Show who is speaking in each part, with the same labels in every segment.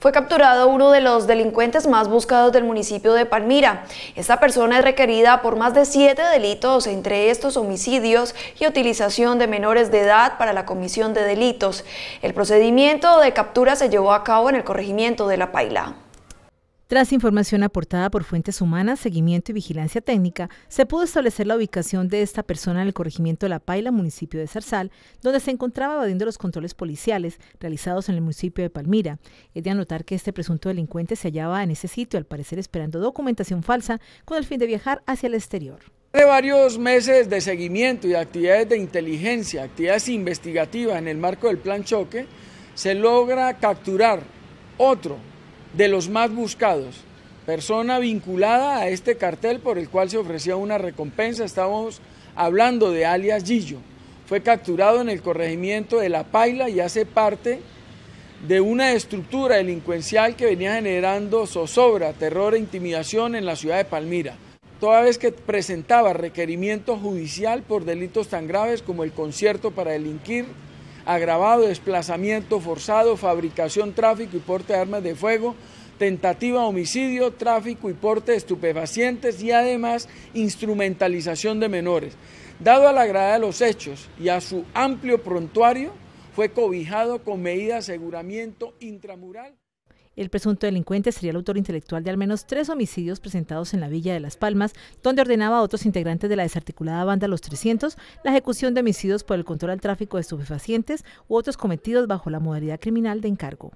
Speaker 1: fue capturado uno de los delincuentes más buscados del municipio de Palmira. Esta persona es requerida por más de siete delitos, entre estos homicidios y utilización de menores de edad para la comisión de delitos. El procedimiento de captura se llevó a cabo en el corregimiento de La Paila.
Speaker 2: Tras información aportada por fuentes humanas, seguimiento y vigilancia técnica, se pudo establecer la ubicación de esta persona en el corregimiento de La Paila, municipio de Zarzal, donde se encontraba evadiendo los controles policiales realizados en el municipio de Palmira. Es de anotar que este presunto delincuente se hallaba en ese sitio, al parecer esperando documentación falsa, con el fin de viajar hacia el exterior.
Speaker 3: De varios meses de seguimiento y actividades de inteligencia, actividades investigativas en el marco del plan choque, se logra capturar otro de los más buscados, persona vinculada a este cartel por el cual se ofrecía una recompensa. Estamos hablando de alias Gillo. Fue capturado en el corregimiento de La Paila y hace parte de una estructura delincuencial que venía generando zozobra, terror e intimidación en la ciudad de Palmira, toda vez que presentaba requerimiento judicial por delitos tan graves como el concierto para delinquir, agravado, desplazamiento forzado, fabricación, tráfico y porte de armas de fuego, tentativa homicidio, tráfico y porte de estupefacientes y además instrumentalización de menores. Dado a la gravedad de los hechos y a su amplio prontuario, fue cobijado con medida de aseguramiento
Speaker 2: intramural. El presunto delincuente sería el autor intelectual de al menos tres homicidios presentados en la Villa de Las Palmas, donde ordenaba a otros integrantes de la desarticulada banda Los 300 la ejecución de homicidios por el control al tráfico de estupefacientes u otros cometidos bajo la modalidad criminal de encargo.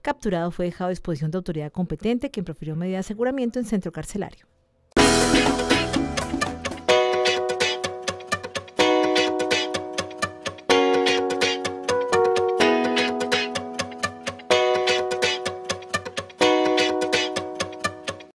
Speaker 2: Capturado fue dejado a disposición de autoridad competente, quien profirió medida de aseguramiento en centro carcelario.